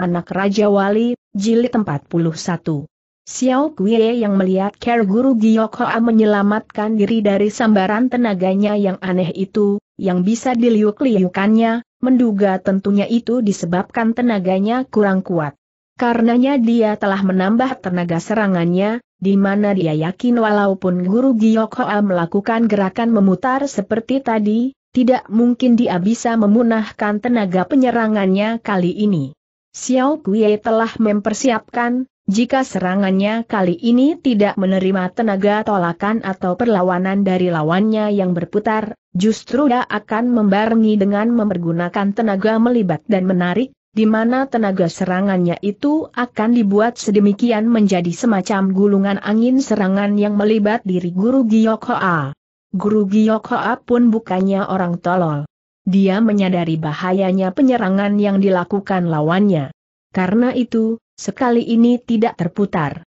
Anak Raja Wali, Jilid 41. Xiao Kuei yang melihat Ker Guru Giyokhoa menyelamatkan diri dari sambaran tenaganya yang aneh itu, yang bisa diliuk-liukannya, menduga tentunya itu disebabkan tenaganya kurang kuat. Karenanya dia telah menambah tenaga serangannya, di mana dia yakin walaupun Guru Giyokhoa melakukan gerakan memutar seperti tadi, tidak mungkin dia bisa memunahkan tenaga penyerangannya kali ini. Xiao Kuei telah mempersiapkan, jika serangannya kali ini tidak menerima tenaga tolakan atau perlawanan dari lawannya yang berputar, justru dia akan membarengi dengan mempergunakan tenaga melibat dan menarik, di mana tenaga serangannya itu akan dibuat sedemikian menjadi semacam gulungan angin serangan yang melibat diri Guru Giyokhoa. Guru Giyokhoa pun bukannya orang tolol. Dia menyadari bahayanya penyerangan yang dilakukan lawannya. Karena itu, sekali ini tidak terputar.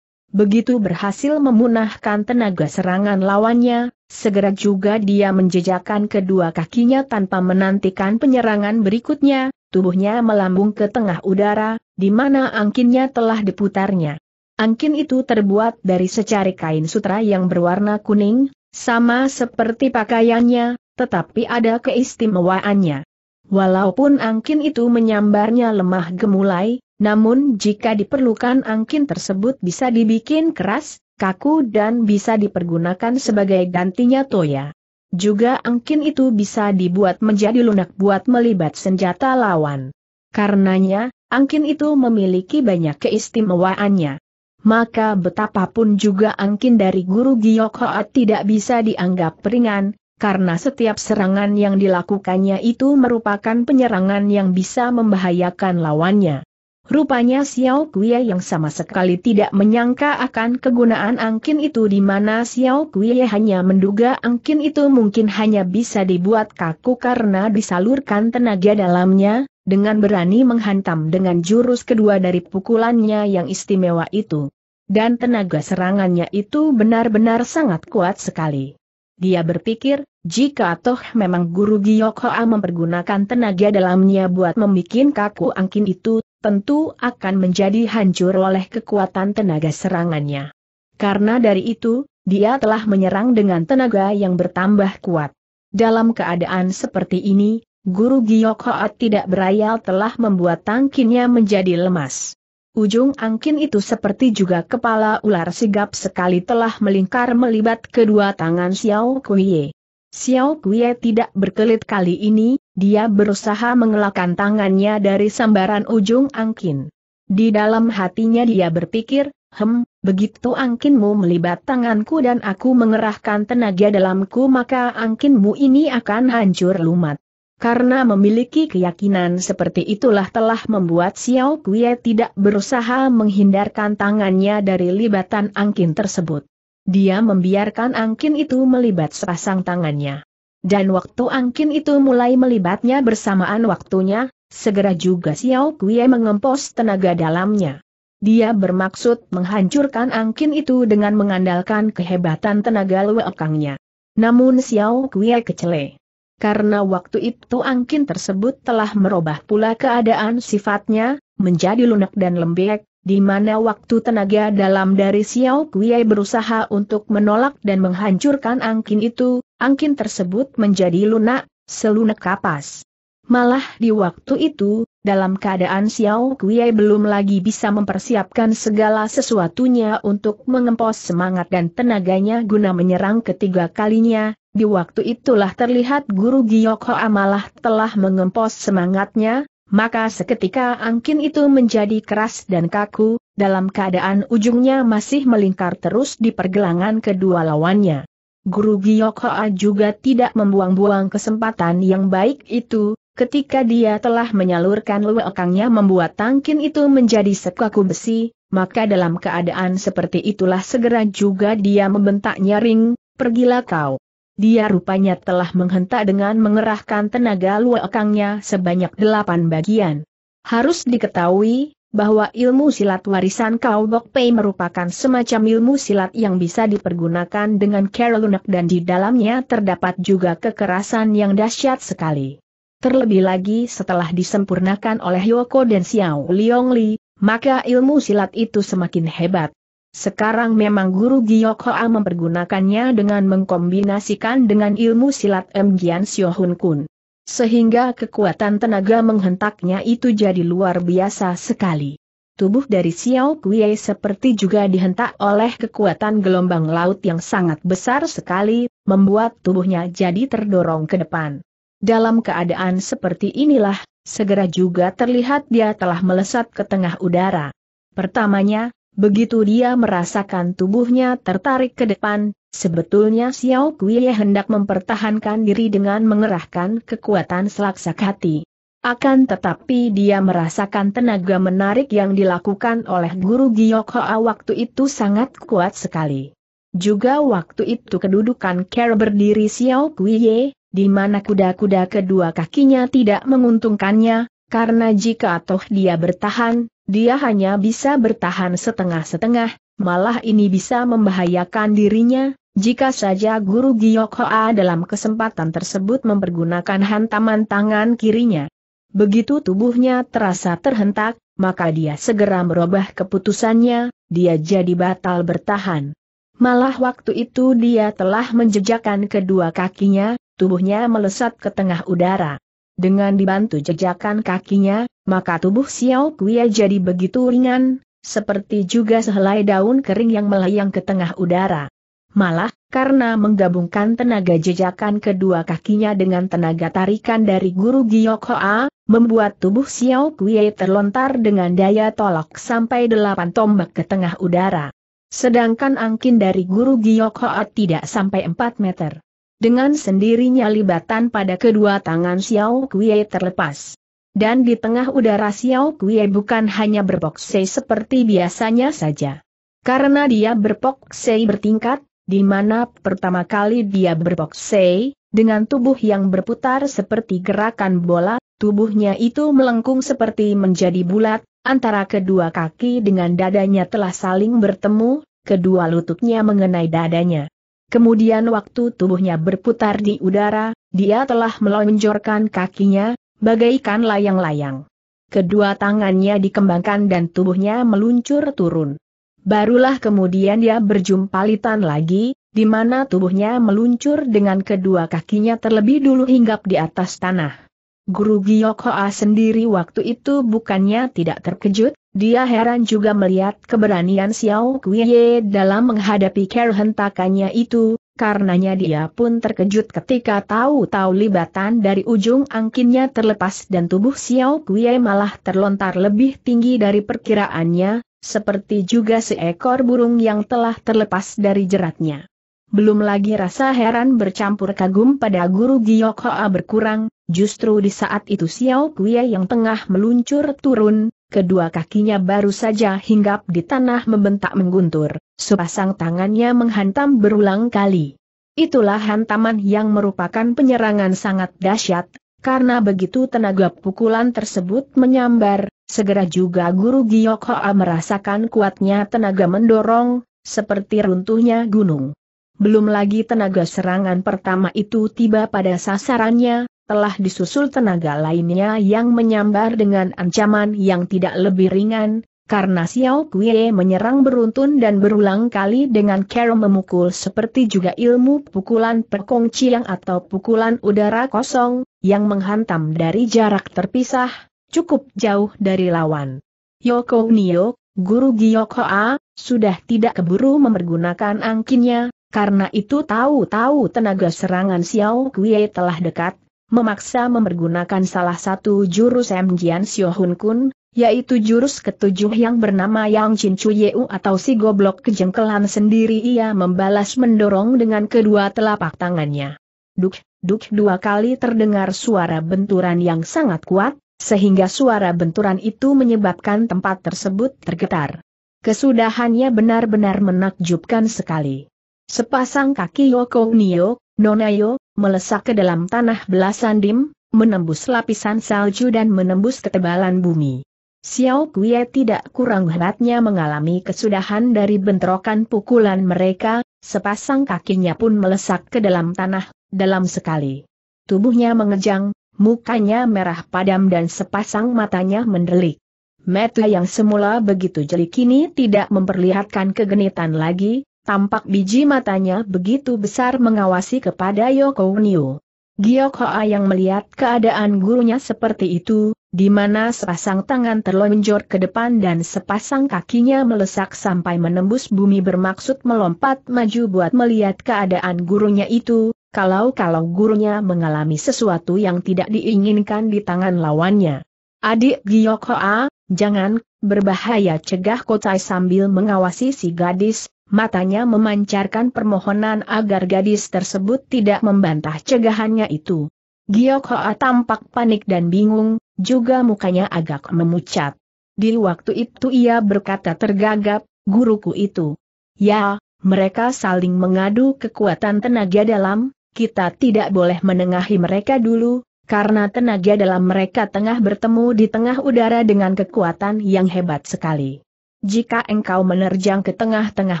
Begitu berhasil memunahkan tenaga serangan lawannya, segera juga dia menjejakkan kedua kakinya tanpa menantikan penyerangan berikutnya, tubuhnya melambung ke tengah udara, di mana angkinnya telah diputarnya. Angkin itu terbuat dari secari kain sutra yang berwarna kuning, sama seperti pakaiannya, tetapi ada keistimewaannya. Walaupun angkin itu menyambarnya lemah gemulai, namun jika diperlukan angkin tersebut bisa dibikin keras, kaku dan bisa dipergunakan sebagai gantinya toya. Juga angkin itu bisa dibuat menjadi lunak buat melibat senjata lawan. Karenanya, angkin itu memiliki banyak keistimewaannya. Maka betapapun juga angkin dari guru Giyokhoat tidak bisa dianggap ringan, karena setiap serangan yang dilakukannya itu merupakan penyerangan yang bisa membahayakan lawannya. Rupanya Xiao Kuya yang sama sekali tidak menyangka akan kegunaan angkin itu di mana Xiao Kuya hanya menduga angkin itu mungkin hanya bisa dibuat kaku karena disalurkan tenaga dalamnya, dengan berani menghantam dengan jurus kedua dari pukulannya yang istimewa itu. Dan tenaga serangannya itu benar-benar sangat kuat sekali. Dia berpikir, jika toh memang guru Giok Hoa mempergunakan tenaga dalamnya buat membuat kaku angkin itu, tentu akan menjadi hancur oleh kekuatan tenaga serangannya. Karena dari itu, dia telah menyerang dengan tenaga yang bertambah kuat. Dalam keadaan seperti ini, guru Giok Hoa tidak berayal telah membuat tangkinya menjadi lemas. Ujung angkin itu seperti juga kepala ular sigap sekali telah melingkar melibat kedua tangan Xiao Kuiye. Xiao Kuiye tidak berkelit kali ini, dia berusaha mengelakkan tangannya dari sambaran ujung angkin. Di dalam hatinya dia berpikir, hem, begitu angkinmu melibat tanganku dan aku mengerahkan tenaga dalamku maka angkinmu ini akan hancur lumat. Karena memiliki keyakinan seperti itulah telah membuat Xiao Kuei tidak berusaha menghindarkan tangannya dari libatan angkin tersebut. Dia membiarkan angkin itu melibat sepasang tangannya. Dan waktu angkin itu mulai melibatnya bersamaan waktunya, segera juga Xiao Kuei mengempos tenaga dalamnya. Dia bermaksud menghancurkan angkin itu dengan mengandalkan kehebatan tenaga luekangnya. Namun Xiao Kuei kecele karena waktu itu angkin tersebut telah merubah pula keadaan sifatnya, menjadi lunak dan lembek, di mana waktu tenaga dalam dari Xiao Kuei berusaha untuk menolak dan menghancurkan angkin itu, angkin tersebut menjadi lunak, selunak kapas. Malah di waktu itu, dalam keadaan Xiao Kuei belum lagi bisa mempersiapkan segala sesuatunya untuk mengempos semangat dan tenaganya guna menyerang ketiga kalinya, di waktu itulah terlihat Guru Giok Hoa malah telah mengempos semangatnya, maka seketika angkin itu menjadi keras dan kaku, dalam keadaan ujungnya masih melingkar terus di pergelangan kedua lawannya. Guru Giok juga tidak membuang-buang kesempatan yang baik itu, Ketika dia telah menyalurkan luekangnya membuat tangkin itu menjadi sekaku besi, maka dalam keadaan seperti itulah segera juga dia membentak nyaring, pergilah kau. Dia rupanya telah menghentak dengan mengerahkan tenaga luekangnya sebanyak delapan bagian. Harus diketahui, bahwa ilmu silat warisan kau Bok Pei merupakan semacam ilmu silat yang bisa dipergunakan dengan care lunak dan di dalamnya terdapat juga kekerasan yang dahsyat sekali. Terlebih lagi setelah disempurnakan oleh Yoko dan Xiao Liong Li, maka ilmu silat itu semakin hebat. Sekarang memang guru Gyochoa Hoa mempergunakannya dengan mengkombinasikan dengan ilmu silat M. Gian Hun Kun. Sehingga kekuatan tenaga menghentaknya itu jadi luar biasa sekali. Tubuh dari Xiao Kuei seperti juga dihentak oleh kekuatan gelombang laut yang sangat besar sekali, membuat tubuhnya jadi terdorong ke depan. Dalam keadaan seperti inilah, segera juga terlihat dia telah melesat ke tengah udara. Pertamanya, begitu dia merasakan tubuhnya tertarik ke depan, sebetulnya Xiao Kuiye hendak mempertahankan diri dengan mengerahkan kekuatan selaksak hati. Akan tetapi dia merasakan tenaga menarik yang dilakukan oleh guru Giok waktu itu sangat kuat sekali. Juga waktu itu kedudukan Kerr berdiri Xiao Kuiye, di mana kuda-kuda kedua kakinya tidak menguntungkannya, karena jika toh dia bertahan, dia hanya bisa bertahan setengah-setengah, malah ini bisa membahayakan dirinya, jika saja Guru Giokhoa dalam kesempatan tersebut mempergunakan hantaman tangan kirinya. Begitu tubuhnya terasa terhentak, maka dia segera merubah keputusannya, dia jadi batal bertahan. Malah waktu itu dia telah menjejakkan kedua kakinya, tubuhnya melesat ke tengah udara. Dengan dibantu jejakan kakinya, maka tubuh Xiao Kuya jadi begitu ringan, seperti juga sehelai daun kering yang melayang ke tengah udara. Malah, karena menggabungkan tenaga jejakan kedua kakinya dengan tenaga tarikan dari guru Giyok Hoa, membuat tubuh Xiao Kuya terlontar dengan daya tolak sampai delapan tombak ke tengah udara. Sedangkan angkin dari guru Giyok Hoa tidak sampai empat meter. Dengan sendirinya libatan pada kedua tangan Xiao Kuei terlepas. Dan di tengah udara Xiao Kuei bukan hanya berboksei seperti biasanya saja. Karena dia berboksei bertingkat, di mana pertama kali dia berboksei, dengan tubuh yang berputar seperti gerakan bola, tubuhnya itu melengkung seperti menjadi bulat, antara kedua kaki dengan dadanya telah saling bertemu, kedua lututnya mengenai dadanya. Kemudian waktu tubuhnya berputar di udara, dia telah melonjorkan kakinya, bagaikan layang-layang. Kedua tangannya dikembangkan dan tubuhnya meluncur turun. Barulah kemudian dia berjumpa litan lagi, di mana tubuhnya meluncur dengan kedua kakinya terlebih dulu hinggap di atas tanah. Guru Giok sendiri waktu itu bukannya tidak terkejut, dia heran juga melihat keberanian Xiao Kuiye dalam menghadapi kerhentakannya hentakannya itu, karenanya dia pun terkejut ketika tahu-tahu libatan dari ujung angkinnya terlepas dan tubuh Xiao Kuiye malah terlontar lebih tinggi dari perkiraannya, seperti juga seekor burung yang telah terlepas dari jeratnya. Belum lagi rasa heran bercampur kagum pada guru Giyokoa Hoa berkurang, justru di saat itu Xiao Kuiye yang tengah meluncur turun, kedua kakinya baru saja hinggap di tanah membentak mengguntur, sepasang tangannya menghantam berulang kali. Itulah hantaman yang merupakan penyerangan sangat dahsyat, karena begitu tenaga pukulan tersebut menyambar, segera juga guru Giok Hoa merasakan kuatnya tenaga mendorong, seperti runtuhnya gunung. Belum lagi tenaga serangan pertama itu tiba pada sasarannya, telah disusul tenaga lainnya yang menyambar dengan ancaman yang tidak lebih ringan, karena Xiao Kuei menyerang beruntun dan berulang kali dengan cara memukul seperti juga ilmu pukulan perkong ciang atau pukulan udara kosong, yang menghantam dari jarak terpisah, cukup jauh dari lawan. Yoko Nio, guru A, sudah tidak keburu mempergunakan angkinnya, karena itu tahu-tahu tenaga serangan Xiao Kuei telah dekat, memaksa mempergunakan salah satu jurus M. Jian Sio Hun Kun, yaitu jurus ketujuh yang bernama Yang Chin Chu Yeu atau si goblok kejengkelan sendiri ia membalas mendorong dengan kedua telapak tangannya. Duk, duk dua kali terdengar suara benturan yang sangat kuat, sehingga suara benturan itu menyebabkan tempat tersebut tergetar. Kesudahannya benar-benar menakjubkan sekali. Sepasang kaki Yoko Nio, Nonayo, melesak ke dalam tanah belasan dim, menembus lapisan salju dan menembus ketebalan bumi. Xiao Kuei tidak kurang hebatnya mengalami kesudahan dari bentrokan pukulan mereka, sepasang kakinya pun melesak ke dalam tanah, dalam sekali. Tubuhnya mengejang, mukanya merah padam dan sepasang matanya mendelik. Mata yang semula begitu jeli kini tidak memperlihatkan kegenitan lagi, Tampak biji matanya begitu besar mengawasi kepada Yoko Nio. Giyok Hoa yang melihat keadaan gurunya seperti itu, di mana sepasang tangan terlonjor ke depan dan sepasang kakinya melesak sampai menembus bumi bermaksud melompat maju buat melihat keadaan gurunya itu, kalau-kalau gurunya mengalami sesuatu yang tidak diinginkan di tangan lawannya. Adik Giyok Hoa, jangan, berbahaya cegah Kotai sambil mengawasi si gadis, matanya memancarkan permohonan agar gadis tersebut tidak membantah cegahannya itu. Giok Hoa tampak panik dan bingung, juga mukanya agak memucat. Di waktu itu ia berkata tergagap, guruku itu. Ya, mereka saling mengadu kekuatan tenaga dalam, kita tidak boleh menengahi mereka dulu, karena tenaga dalam mereka tengah bertemu di tengah udara dengan kekuatan yang hebat sekali. Jika engkau menerjang ke tengah-tengah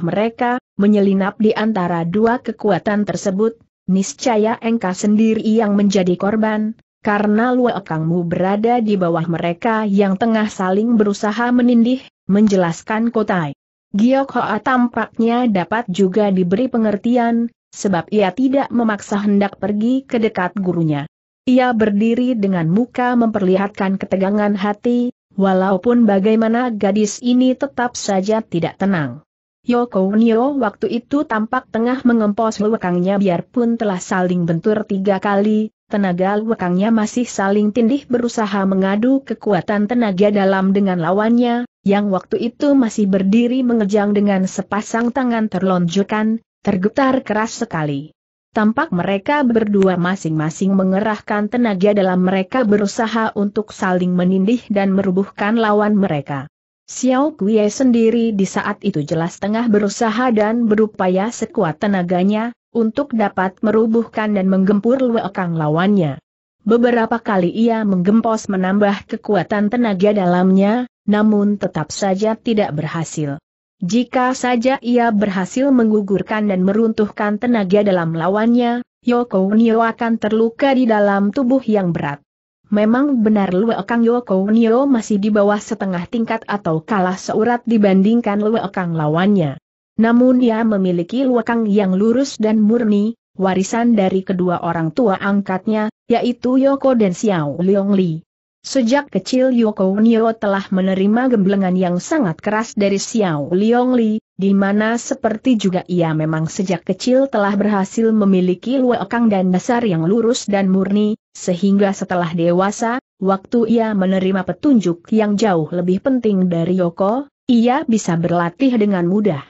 mereka, menyelinap di antara dua kekuatan tersebut, niscaya engkau sendiri yang menjadi korban, karena luakangmu berada di bawah mereka yang tengah saling berusaha menindih, menjelaskan kotai. Giok Hoa tampaknya dapat juga diberi pengertian, sebab ia tidak memaksa hendak pergi ke dekat gurunya. Ia berdiri dengan muka memperlihatkan ketegangan hati, Walaupun bagaimana gadis ini tetap saja tidak tenang. Yoko Nyo waktu itu tampak tengah mengempos lekangnya biarpun telah saling bentur tiga kali, tenaga lekangnya masih saling tindih berusaha mengadu kekuatan tenaga dalam dengan lawannya, yang waktu itu masih berdiri mengejang dengan sepasang tangan terlonjokan, tergetar keras sekali. Tampak mereka berdua masing-masing mengerahkan tenaga dalam mereka berusaha untuk saling menindih dan merubuhkan lawan mereka. Xiao Kuiye sendiri di saat itu jelas tengah berusaha dan berupaya sekuat tenaganya, untuk dapat merubuhkan dan menggempur Luekang lawannya. Beberapa kali ia menggempos menambah kekuatan tenaga dalamnya, namun tetap saja tidak berhasil. Jika saja ia berhasil menggugurkan dan meruntuhkan tenaga dalam lawannya, Yoko Nio akan terluka di dalam tubuh yang berat. Memang benar Lue Kang Yoko Nio masih di bawah setengah tingkat atau kalah seurat dibandingkan Lue Kang lawannya. Namun ia memiliki Lue Kang yang lurus dan murni, warisan dari kedua orang tua angkatnya, yaitu Yoko dan Xiao Leong Li. Sejak kecil Yoko Nio telah menerima gemblengan yang sangat keras dari Xiao Li, di mana seperti juga ia memang sejak kecil telah berhasil memiliki luakang dan dasar yang lurus dan murni, sehingga setelah dewasa, waktu ia menerima petunjuk yang jauh lebih penting dari Yoko, ia bisa berlatih dengan mudah.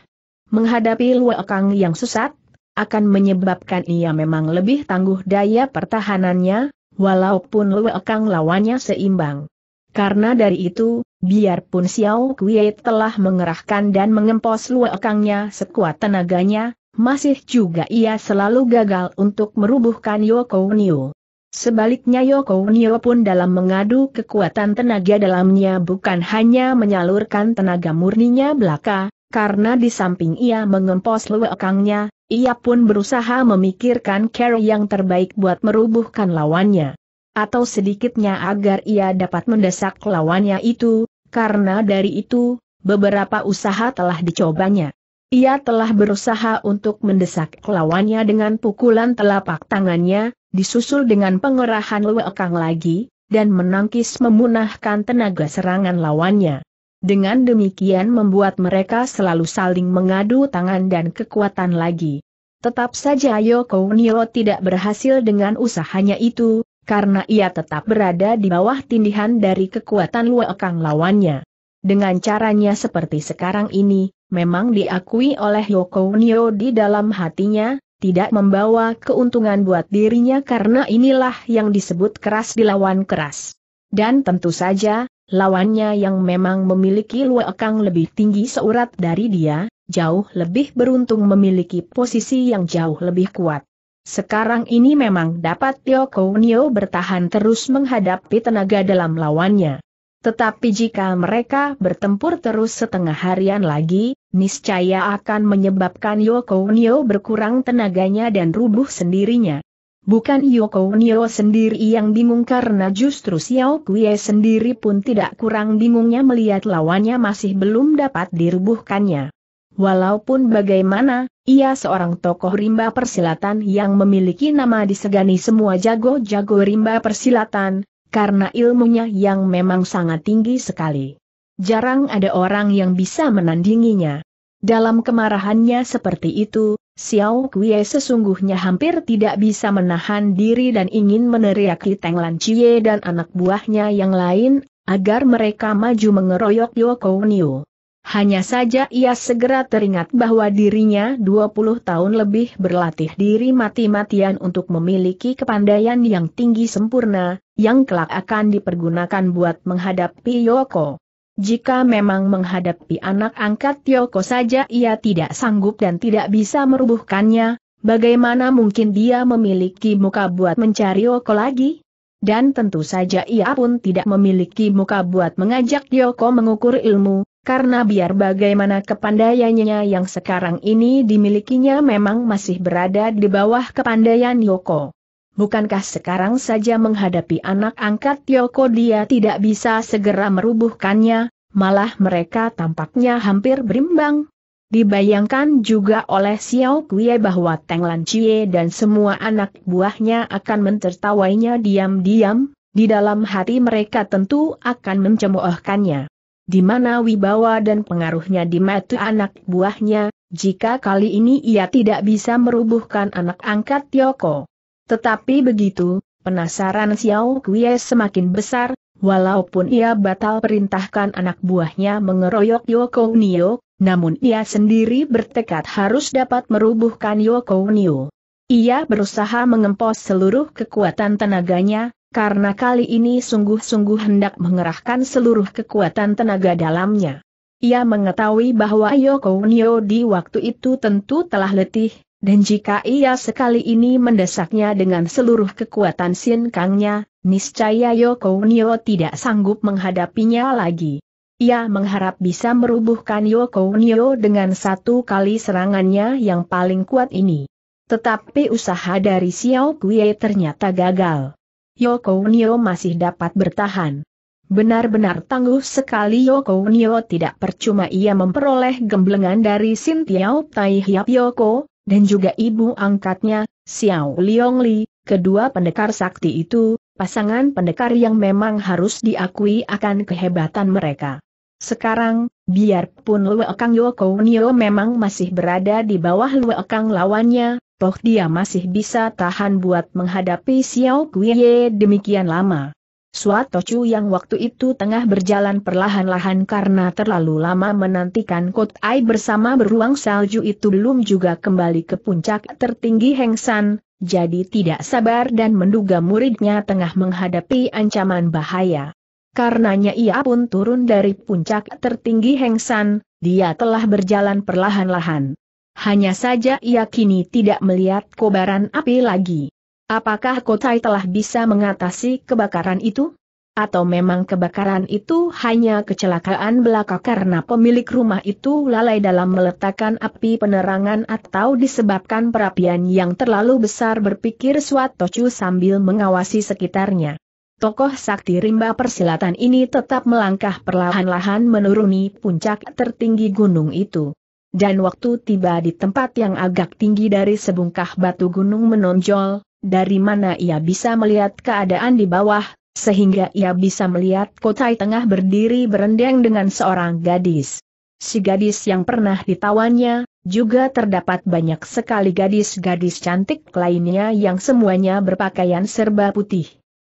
Menghadapi luakang yang sesat, akan menyebabkan ia memang lebih tangguh daya pertahanannya, walaupun Lue Kang lawannya seimbang. Karena dari itu, biarpun Xiao Kuei telah mengerahkan dan mengempos Lue Kangnya sekuat tenaganya, masih juga ia selalu gagal untuk merubuhkan Yoko Nio. Sebaliknya Yoko Nio pun dalam mengadu kekuatan tenaga dalamnya bukan hanya menyalurkan tenaga murninya belaka, karena di samping ia mengempos Kangnya. Ia pun berusaha memikirkan cara yang terbaik buat merubuhkan lawannya. Atau sedikitnya agar ia dapat mendesak lawannya itu, karena dari itu, beberapa usaha telah dicobanya. Ia telah berusaha untuk mendesak lawannya dengan pukulan telapak tangannya, disusul dengan pengerahan lewekang lagi, dan menangkis memunahkan tenaga serangan lawannya. Dengan demikian membuat mereka selalu saling mengadu tangan dan kekuatan lagi. Tetap saja Yoko Nio tidak berhasil dengan usahanya itu, karena ia tetap berada di bawah tindihan dari kekuatan Kang lawannya. Dengan caranya seperti sekarang ini, memang diakui oleh Yoko Nio di dalam hatinya, tidak membawa keuntungan buat dirinya karena inilah yang disebut keras dilawan keras. Dan tentu saja, Lawannya yang memang memiliki luekang lebih tinggi seurat dari dia, jauh lebih beruntung memiliki posisi yang jauh lebih kuat. Sekarang ini memang dapat Tio Kounio bertahan terus menghadapi tenaga dalam lawannya. Tetapi jika mereka bertempur terus setengah harian lagi, niscaya akan menyebabkan Yoko Nio berkurang tenaganya dan rubuh sendirinya. Bukan Yoko Nio sendiri yang bingung karena justru Xiao Kuei sendiri pun tidak kurang bingungnya melihat lawannya masih belum dapat dirubuhkannya. Walaupun bagaimana, ia seorang tokoh rimba persilatan yang memiliki nama disegani semua jago-jago rimba persilatan, karena ilmunya yang memang sangat tinggi sekali. Jarang ada orang yang bisa menandinginya. Dalam kemarahannya seperti itu, Xiao Kuei sesungguhnya hampir tidak bisa menahan diri dan ingin meneriaki Teng Lan Chie dan anak buahnya yang lain, agar mereka maju mengeroyok Yoko Niu. Hanya saja ia segera teringat bahwa dirinya 20 tahun lebih berlatih diri mati-matian untuk memiliki kepandaian yang tinggi sempurna, yang kelak akan dipergunakan buat menghadapi Yoko. Jika memang menghadapi anak angkat Tioko saja ia tidak sanggup dan tidak bisa merubuhkannya, bagaimana mungkin dia memiliki muka buat mencari Oko lagi? Dan tentu saja ia pun tidak memiliki muka buat mengajak Tioko mengukur ilmu, karena biar bagaimana kepandaiannya yang sekarang ini dimilikinya memang masih berada di bawah kepandaian Yoko bukankah sekarang saja menghadapi anak angkat Tioko dia tidak bisa segera merubuhkannya, malah mereka tampaknya hampir berimbang. Dibayangkan juga oleh Xiao Kuei bahwa Teng Lan Chie dan semua anak buahnya akan mentertawainya diam-diam, di dalam hati mereka tentu akan mencemoohkannya. Di mana wibawa dan pengaruhnya di mata anak buahnya, jika kali ini ia tidak bisa merubuhkan anak angkat Tioko. Tetapi begitu, penasaran Xiao Kuei semakin besar, walaupun ia batal perintahkan anak buahnya mengeroyok Yoko Nio, namun ia sendiri bertekad harus dapat merubuhkan Yoko Nio. Ia berusaha mengempos seluruh kekuatan tenaganya, karena kali ini sungguh-sungguh hendak mengerahkan seluruh kekuatan tenaga dalamnya. Ia mengetahui bahwa Yoko Nio di waktu itu tentu telah letih, dan jika ia sekali ini mendesaknya dengan seluruh kekuatan Sin Kangnya, niscaya Yoko Nio tidak sanggup menghadapinya lagi. Ia mengharap bisa merubuhkan Yoko Nio dengan satu kali serangannya yang paling kuat ini. Tetapi usaha dari Xiao Kuei ternyata gagal. Yoko Nio masih dapat bertahan. Benar-benar tangguh sekali Yoko Nio tidak percuma ia memperoleh gemblengan dari Sin Tiao Tai Hiap Yoko, dan juga ibu angkatnya, Xiao Liong Li, kedua pendekar sakti itu, pasangan pendekar yang memang harus diakui akan kehebatan mereka. Sekarang, biarpun Lue Kang Yoko Nio memang masih berada di bawah Lue Kang lawannya, toh dia masih bisa tahan buat menghadapi Xiao Kuiye demikian lama. Suatochu yang waktu itu tengah berjalan perlahan-lahan karena terlalu lama menantikan Ai bersama beruang salju itu belum juga kembali ke puncak tertinggi Heng San, jadi tidak sabar dan menduga muridnya tengah menghadapi ancaman bahaya. Karenanya ia pun turun dari puncak tertinggi Heng San, dia telah berjalan perlahan-lahan. Hanya saja ia kini tidak melihat kobaran api lagi. Apakah Kotai telah bisa mengatasi kebakaran itu? Atau memang kebakaran itu hanya kecelakaan belaka karena pemilik rumah itu lalai dalam meletakkan api penerangan atau disebabkan perapian yang terlalu besar berpikir Swatocu sambil mengawasi sekitarnya. Tokoh sakti rimba persilatan ini tetap melangkah perlahan-lahan menuruni puncak tertinggi gunung itu. Dan waktu tiba di tempat yang agak tinggi dari sebungkah batu gunung menonjol, dari mana ia bisa melihat keadaan di bawah, sehingga ia bisa melihat Kotai tengah berdiri berendeng dengan seorang gadis. Si gadis yang pernah ditawannya, juga terdapat banyak sekali gadis-gadis cantik lainnya yang semuanya berpakaian serba putih.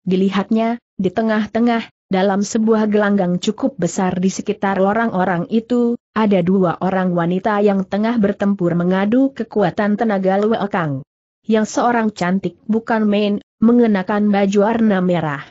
Dilihatnya, di tengah-tengah, dalam sebuah gelanggang cukup besar di sekitar orang-orang itu, ada dua orang wanita yang tengah bertempur mengadu kekuatan tenaga Luekang yang seorang cantik bukan main, mengenakan baju warna merah.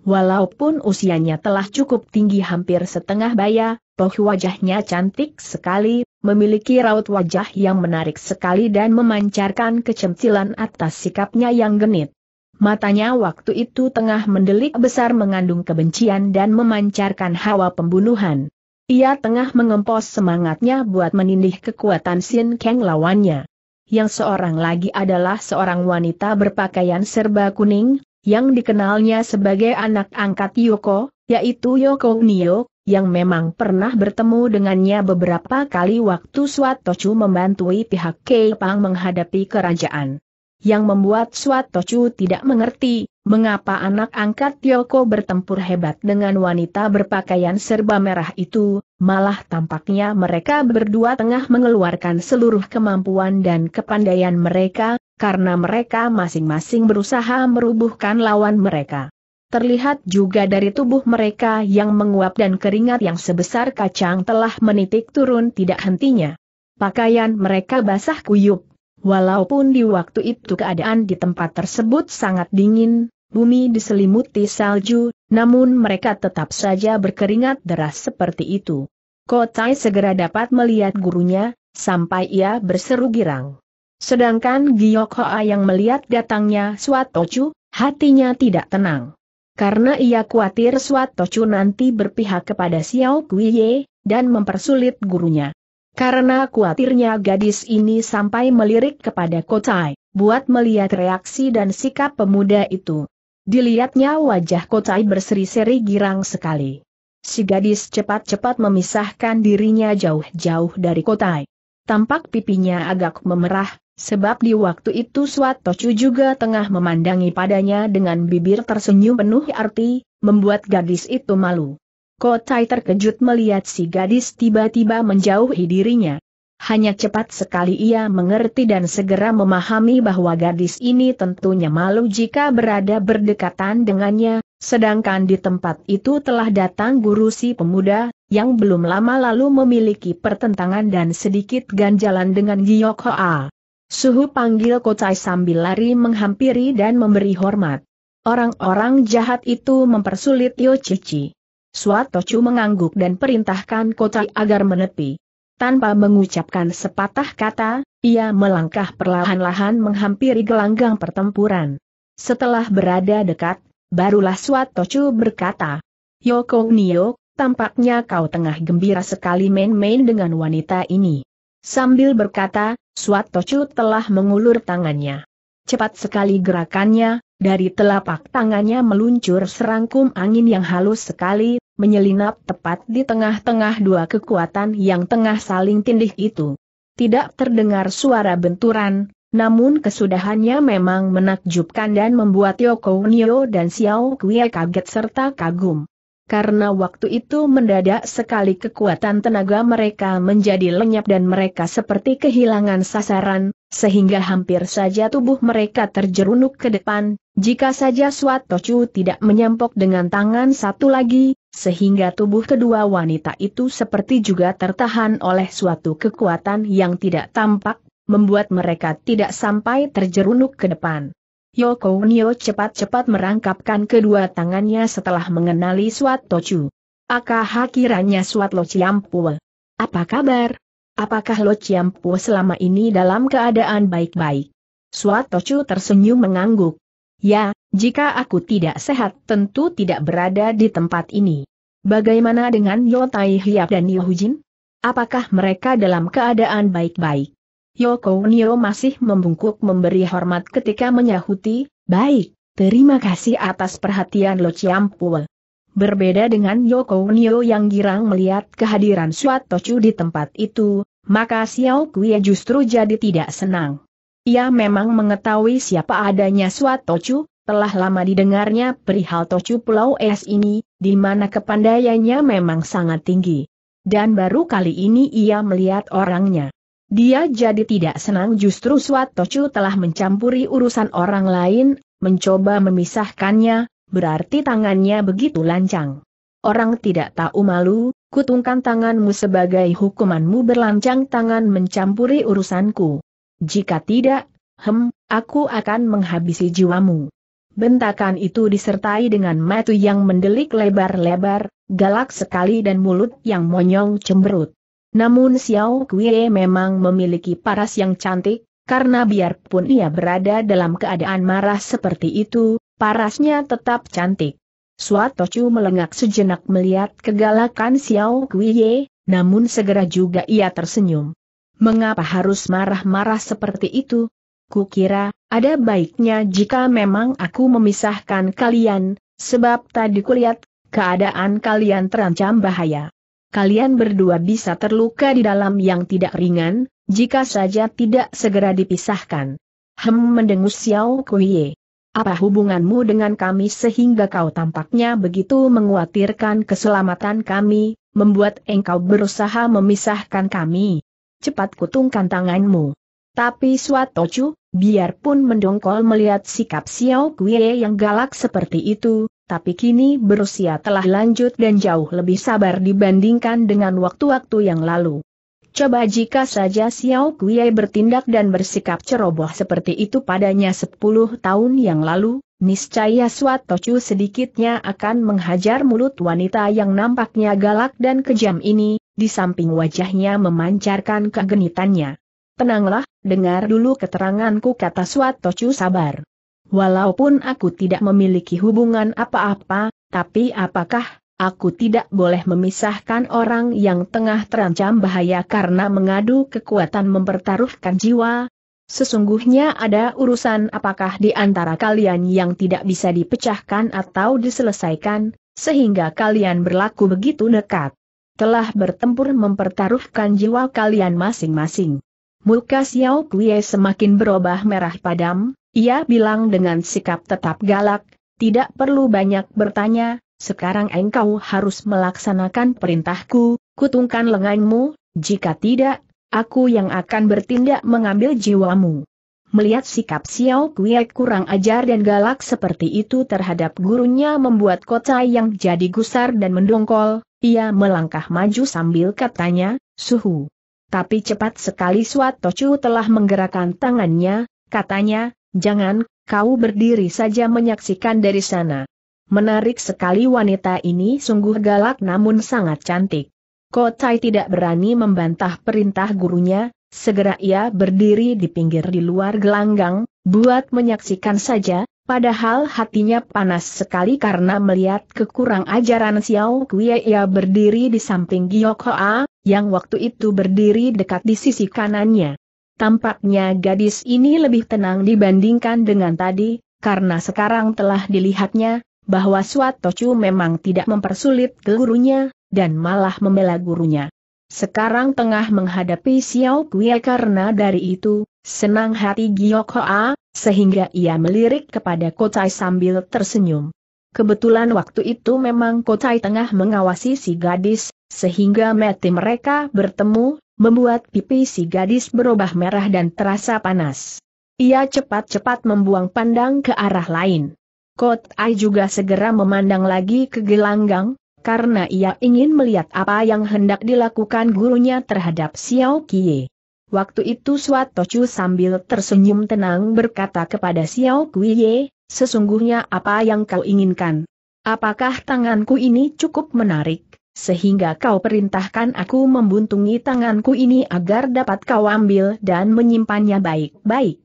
Walaupun usianya telah cukup tinggi hampir setengah baya, toh wajahnya cantik sekali, memiliki raut wajah yang menarik sekali dan memancarkan kecentilan atas sikapnya yang genit. Matanya waktu itu tengah mendelik besar mengandung kebencian dan memancarkan hawa pembunuhan. Ia tengah mengempos semangatnya buat menindih kekuatan Sin Kang lawannya yang seorang lagi adalah seorang wanita berpakaian serba kuning, yang dikenalnya sebagai anak angkat Yoko, yaitu Yoko Nio, yang memang pernah bertemu dengannya beberapa kali waktu Swatocu membantui pihak Kepang menghadapi kerajaan yang membuat Suatochu tidak mengerti, mengapa anak angkat Tioko bertempur hebat dengan wanita berpakaian serba merah itu, malah tampaknya mereka berdua tengah mengeluarkan seluruh kemampuan dan kepandaian mereka, karena mereka masing-masing berusaha merubuhkan lawan mereka. Terlihat juga dari tubuh mereka yang menguap dan keringat yang sebesar kacang telah menitik turun tidak hentinya. Pakaian mereka basah kuyup, Walaupun di waktu itu keadaan di tempat tersebut sangat dingin, bumi diselimuti salju, namun mereka tetap saja berkeringat deras seperti itu. Kotai segera dapat melihat gurunya, sampai ia berseru girang. Sedangkan Giyok Hoa yang melihat datangnya Swatocu, hatinya tidak tenang. Karena ia khawatir Swatocu nanti berpihak kepada Xiao Kuiye, dan mempersulit gurunya. Karena kuatirnya gadis ini sampai melirik kepada Kotai, buat melihat reaksi dan sikap pemuda itu. Dilihatnya wajah Kotai berseri-seri girang sekali. Si gadis cepat-cepat memisahkan dirinya jauh-jauh dari Kotai. Tampak pipinya agak memerah, sebab di waktu itu Swatocu juga tengah memandangi padanya dengan bibir tersenyum penuh arti, membuat gadis itu malu. Kotai terkejut melihat si gadis tiba-tiba menjauhi dirinya. Hanya cepat sekali ia mengerti dan segera memahami bahwa gadis ini tentunya malu jika berada berdekatan dengannya, sedangkan di tempat itu telah datang guru si pemuda, yang belum lama lalu memiliki pertentangan dan sedikit ganjalan dengan Giyok Hoa. Suhu panggil Kocai sambil lari menghampiri dan memberi hormat. Orang-orang jahat itu mempersulit Yo Cici. Suat Tocu mengangguk dan perintahkan kota agar menepi. Tanpa mengucapkan sepatah kata, ia melangkah perlahan-lahan menghampiri gelanggang pertempuran. Setelah berada dekat, barulah Suat Tocu berkata, Yoko Nio, tampaknya kau tengah gembira sekali main-main dengan wanita ini. Sambil berkata, Suat Tocu telah mengulur tangannya. Cepat sekali gerakannya, dari telapak tangannya meluncur serangkum angin yang halus sekali, menyelinap tepat di tengah-tengah dua kekuatan yang tengah saling tindih itu. Tidak terdengar suara benturan, namun kesudahannya memang menakjubkan dan membuat Yoko Nio dan Xiao Kue kaget serta kagum. Karena waktu itu mendadak sekali kekuatan tenaga mereka menjadi lenyap dan mereka seperti kehilangan sasaran, sehingga hampir saja tubuh mereka terjerunuk ke depan, jika saja Swatocu tidak menyampok dengan tangan satu lagi, sehingga tubuh kedua wanita itu seperti juga tertahan oleh suatu kekuatan yang tidak tampak, membuat mereka tidak sampai terjerunuk ke depan. Yoko Nio cepat-cepat merangkapkan kedua tangannya setelah mengenali Swatocu. Akah kiranya Lo Ciampua? Apa kabar? Apakah Lo Ciampua selama ini dalam keadaan baik-baik? Swatocu tersenyum mengangguk. Ya, jika aku tidak sehat tentu tidak berada di tempat ini. Bagaimana dengan Yotai Hiap dan Yohujin? Apakah mereka dalam keadaan baik-baik? Yoko Nio masih membungkuk memberi hormat ketika menyahuti, baik, terima kasih atas perhatian Lo Chiampue. Berbeda dengan Yoko Nio yang girang melihat kehadiran Suat Tochu di tempat itu, maka Xiao Kuiya justru jadi tidak senang. Ia memang mengetahui siapa adanya Suat Tocu, telah lama didengarnya perihal Tocu Pulau Es ini, di mana kepandaiannya memang sangat tinggi. Dan baru kali ini ia melihat orangnya. Dia jadi tidak senang justru Suat Tocu telah mencampuri urusan orang lain, mencoba memisahkannya, berarti tangannya begitu lancang. Orang tidak tahu malu, kutungkan tanganmu sebagai hukumanmu berlancang tangan mencampuri urusanku. Jika tidak, hem, aku akan menghabisi jiwamu. Bentakan itu disertai dengan mata yang mendelik lebar-lebar, galak sekali dan mulut yang monyong cemberut. Namun Xiao Kuei memang memiliki paras yang cantik, karena biarpun ia berada dalam keadaan marah seperti itu, parasnya tetap cantik. Suat Chu melengak sejenak melihat kegalakan Xiao Kuei, namun segera juga ia tersenyum. Mengapa harus marah-marah seperti itu? Kukira, ada baiknya jika memang aku memisahkan kalian, sebab tadi kulihat, keadaan kalian terancam bahaya. Kalian berdua bisa terluka di dalam yang tidak ringan, jika saja tidak segera dipisahkan. Hem mendengus Xiao Kuiye. Apa hubunganmu dengan kami sehingga kau tampaknya begitu menguatirkan keselamatan kami, membuat engkau berusaha memisahkan kami? cepat kutungkan tanganmu. Tapi Suatocu, biarpun mendongkol melihat sikap Xiao Kuei yang galak seperti itu, tapi kini berusia telah lanjut dan jauh lebih sabar dibandingkan dengan waktu-waktu yang lalu. Coba jika saja Xiao Kuei bertindak dan bersikap ceroboh seperti itu padanya 10 tahun yang lalu, niscaya Suatocu sedikitnya akan menghajar mulut wanita yang nampaknya galak dan kejam ini, di samping wajahnya memancarkan kegenitannya. Tenanglah, dengar dulu keteranganku kata Swatocu sabar. Walaupun aku tidak memiliki hubungan apa-apa, tapi apakah aku tidak boleh memisahkan orang yang tengah terancam bahaya karena mengadu kekuatan mempertaruhkan jiwa? Sesungguhnya ada urusan apakah di antara kalian yang tidak bisa dipecahkan atau diselesaikan, sehingga kalian berlaku begitu nekat telah bertempur mempertaruhkan jiwa kalian masing-masing. Muka Xiao Kuei semakin berubah merah padam, ia bilang dengan sikap tetap galak, tidak perlu banyak bertanya, sekarang engkau harus melaksanakan perintahku, kutungkan lenganmu, jika tidak, aku yang akan bertindak mengambil jiwamu. Melihat sikap Xiao Kuei kurang ajar dan galak seperti itu terhadap gurunya membuat Kota yang jadi gusar dan mendongkol, ia melangkah maju sambil katanya, suhu. Tapi cepat sekali Swatocu telah menggerakkan tangannya, katanya, jangan, kau berdiri saja menyaksikan dari sana. Menarik sekali wanita ini sungguh galak namun sangat cantik. Kotai tidak berani membantah perintah gurunya, segera ia berdiri di pinggir di luar gelanggang, buat menyaksikan saja, Padahal hatinya panas sekali karena melihat kekurang ajaran Xiao Kuiya ia berdiri di samping Giok Hoa, yang waktu itu berdiri dekat di sisi kanannya. Tampaknya gadis ini lebih tenang dibandingkan dengan tadi, karena sekarang telah dilihatnya, bahwa Suatochu memang tidak mempersulit gurunya, dan malah membela gurunya. Sekarang tengah menghadapi Xiao Kuiya karena dari itu, senang hati Giok Hoa, sehingga ia melirik kepada Kotai sambil tersenyum. Kebetulan waktu itu memang Kotai tengah mengawasi si gadis, sehingga mati mereka bertemu, membuat pipi si gadis berubah merah dan terasa panas. Ia cepat-cepat membuang pandang ke arah lain. Kotai juga segera memandang lagi ke gelanggang, karena ia ingin melihat apa yang hendak dilakukan gurunya terhadap Xiao Kie. Waktu itu Swatocu sambil tersenyum tenang berkata kepada Xiao Kuiye, sesungguhnya apa yang kau inginkan? Apakah tanganku ini cukup menarik, sehingga kau perintahkan aku membuntungi tanganku ini agar dapat kau ambil dan menyimpannya baik-baik?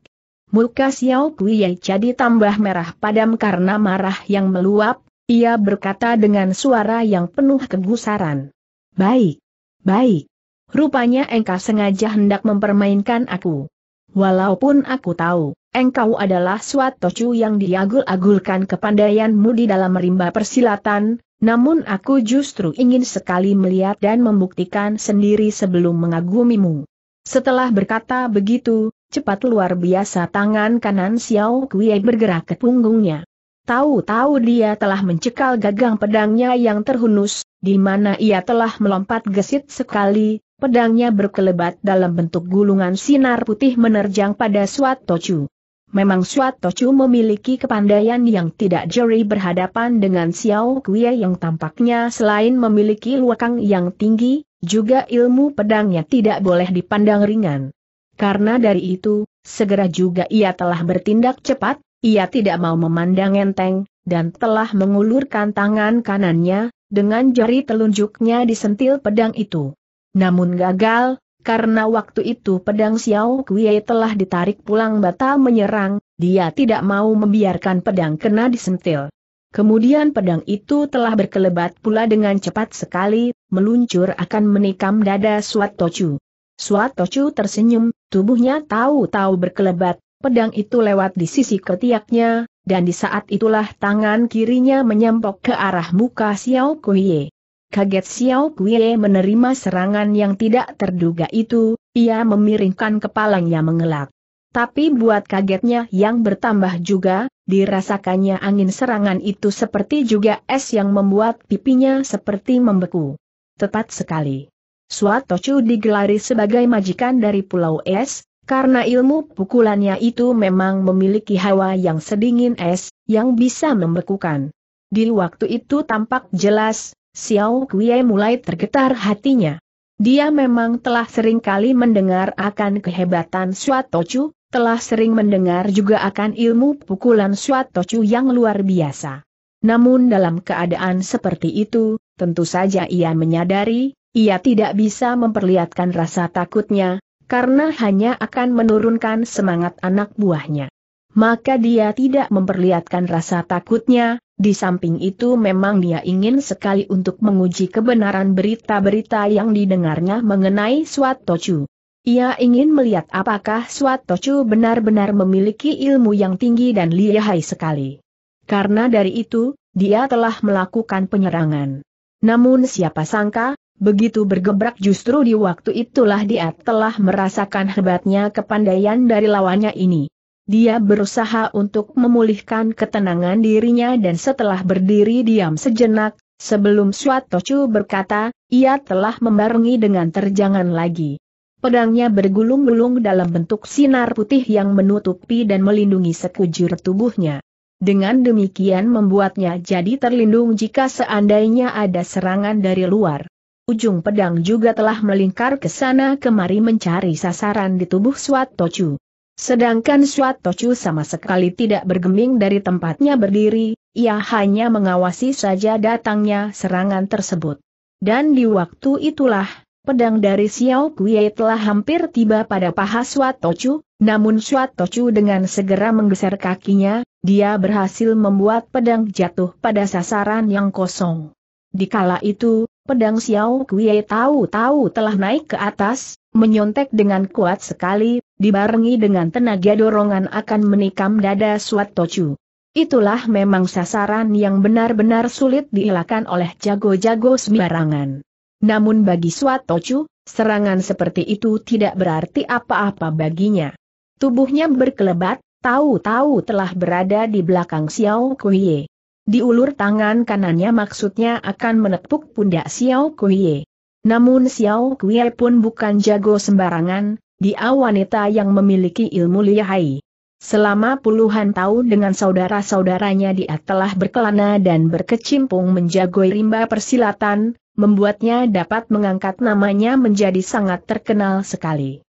Muka Xiao Kuiye jadi tambah merah padam karena marah yang meluap, ia berkata dengan suara yang penuh kegusaran. Baik, baik. Rupanya engkau sengaja hendak mempermainkan aku. Walaupun aku tahu, engkau adalah suatu Swatocu yang diagul-agulkan kepandaianmu di dalam rimba persilatan, namun aku justru ingin sekali melihat dan membuktikan sendiri sebelum mengagumimu. Setelah berkata begitu, cepat luar biasa tangan kanan Xiao Kuei bergerak ke punggungnya. Tahu-tahu dia telah mencekal gagang pedangnya yang terhunus, di mana ia telah melompat gesit sekali, pedangnya berkelebat dalam bentuk gulungan sinar putih menerjang pada Suat Tochu. Memang Suat Tochu memiliki kepandaian yang tidak jeri berhadapan dengan Xiao Kuei yang tampaknya selain memiliki luakang yang tinggi, juga ilmu pedangnya tidak boleh dipandang ringan. Karena dari itu, segera juga ia telah bertindak cepat, ia tidak mau memandang enteng, dan telah mengulurkan tangan kanannya, dengan jari telunjuknya disentil pedang itu. Namun gagal, karena waktu itu pedang Xiao Kuei telah ditarik pulang batal menyerang, dia tidak mau membiarkan pedang kena disentil. Kemudian pedang itu telah berkelebat pula dengan cepat sekali, meluncur akan menikam dada Suat Tochu. Suat Tochu tersenyum, tubuhnya tahu-tahu berkelebat, pedang itu lewat di sisi ketiaknya, dan di saat itulah tangan kirinya menyempok ke arah muka Xiao Kuei. Kaget Xiao Kuei menerima serangan yang tidak terduga itu, ia memiringkan kepalanya mengelak. Tapi buat kagetnya yang bertambah juga, dirasakannya angin serangan itu seperti juga es yang membuat pipinya seperti membeku. Tepat sekali. Suatu Suatochu digelari sebagai majikan dari Pulau Es, karena ilmu pukulannya itu memang memiliki hawa yang sedingin es, yang bisa membekukan. Di waktu itu tampak jelas, Xiao Kuei mulai tergetar hatinya. Dia memang telah sering kali mendengar akan kehebatan Suatochu, telah sering mendengar juga akan ilmu pukulan Suatochu yang luar biasa. Namun dalam keadaan seperti itu, tentu saja ia menyadari, ia tidak bisa memperlihatkan rasa takutnya, karena hanya akan menurunkan semangat anak buahnya maka dia tidak memperlihatkan rasa takutnya, di samping itu memang dia ingin sekali untuk menguji kebenaran berita-berita yang didengarnya mengenai Swat Tochu. Ia ingin melihat apakah Swat Tochu benar-benar memiliki ilmu yang tinggi dan lihai sekali. Karena dari itu, dia telah melakukan penyerangan. Namun siapa sangka, begitu bergebrak justru di waktu itulah dia telah merasakan hebatnya kepandaian dari lawannya ini. Dia berusaha untuk memulihkan ketenangan dirinya dan setelah berdiri diam sejenak, sebelum Suatochu berkata, ia telah membarengi dengan terjangan lagi. Pedangnya bergulung-gulung dalam bentuk sinar putih yang menutupi dan melindungi sekujur tubuhnya. Dengan demikian membuatnya jadi terlindung jika seandainya ada serangan dari luar. Ujung pedang juga telah melingkar ke sana kemari mencari sasaran di tubuh Swatochu. Sedangkan Tochu sama sekali tidak bergeming dari tempatnya berdiri, ia hanya mengawasi saja datangnya serangan tersebut. Dan di waktu itulah, pedang dari Xiao Kuei telah hampir tiba pada paha Tochu, namun Tochu dengan segera menggeser kakinya, dia berhasil membuat pedang jatuh pada sasaran yang kosong. Di kala itu, Pedang Xiao Kuei tahu-tahu telah naik ke atas, menyontek dengan kuat sekali, dibarengi dengan tenaga dorongan akan menikam dada Suat Tochu. Itulah memang sasaran yang benar-benar sulit diilakan oleh jago-jago sembarangan. Namun bagi Suat Tochu, serangan seperti itu tidak berarti apa-apa baginya. Tubuhnya berkelebat, tahu-tahu telah berada di belakang Xiao Kuei. Diulur tangan kanannya maksudnya akan menepuk pundak Xiao Kuie. Namun Xiao Kuie pun bukan jago sembarangan, dia wanita yang memiliki ilmu lihai. Selama puluhan tahun dengan saudara-saudaranya dia telah berkelana dan berkecimpung menjagoi rimba persilatan, membuatnya dapat mengangkat namanya menjadi sangat terkenal sekali.